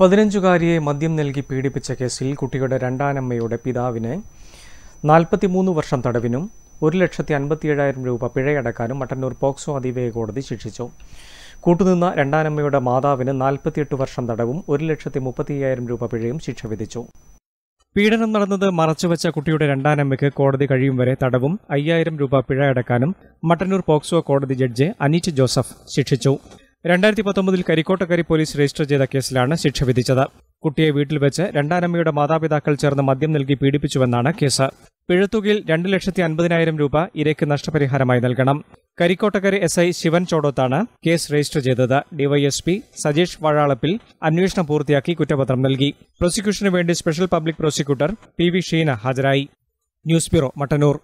പതിനഞ്ചുകാരിയെ മദ്യം നൽകി പീഡിപ്പിച്ച കേസിൽ കുട്ടിയുടെ രണ്ടാനമ്മയുടെ പിതാവിന് നാൽപ്പത്തിമൂന്ന് വർഷം തടവിനും ഒരു ലക്ഷത്തി ഏഴായിരം രൂപ പിഴയടക്കാനും മട്ടന്നൂർ പോക്സോ അതിവേഗ കോടതി ശിക്ഷിച്ചു കൂട്ടുനിന്ന രണ്ടാനമ്മയുടെ മാതാവിന് നാൽപ്പത്തിയെട്ട് വർഷം തടവും ഒരു ലക്ഷത്തി അയ്യായിരം രൂപ പിഴയും ശിക്ഷ വിധിച്ചു പീഡനം നടന്നത് മറച്ചുവെച്ച കുട്ടിയുടെ രണ്ടാനമ്മയ്ക്ക് കോടതി കഴിയും വരെ തടവും അയ്യായിരം രൂപ പിഴയടക്കാനും മട്ടന്നൂർ പോക്സോ കോടതി ജഡ്ജി അനീറ്റ് ജോസഫ് ശിക്ഷിച്ചു രണ്ടായിരത്തി പത്തൊമ്പതിൽ കരിക്കോട്ടക്കരി പോലീസ് രജിസ്റ്റർ ചെയ്ത കേസിലാണ് ശിക്ഷ വിധിച്ചത് കുട്ടിയെ വീട്ടിൽ വെച്ച് രണ്ടാനമ്മയുടെ മാതാപിതാക്കൾ ചേർന്ന് മദ്യം നൽകി പീഡിപ്പിച്ചുവെന്നാണ് കേസ് പിഴത്തുകയിൽ രണ്ട് ലക്ഷത്തി അൻപതിനായിരം രൂപ ഇരയ്ക്ക് നഷ്ടപരിഹാരമായി നൽകണം കരിക്കോട്ടക്കരി എസ് ഐ ശിവൻ ചോടോത്താണ് കേസ് രജിസ്റ്റർ ചെയ്തത് ഡിവൈഎസ്പി സജീഷ് വാഴാളപ്പിൽ അന്വേഷണം പൂർത്തിയാക്കി കുറ്റപത്രം നൽകി പ്രോസിക്യൂഷനു വേണ്ടി special public prosecutor P V Sheena ഹാജരായി ന്യൂസ് ബ്യൂറോ മട്ടന്നൂർ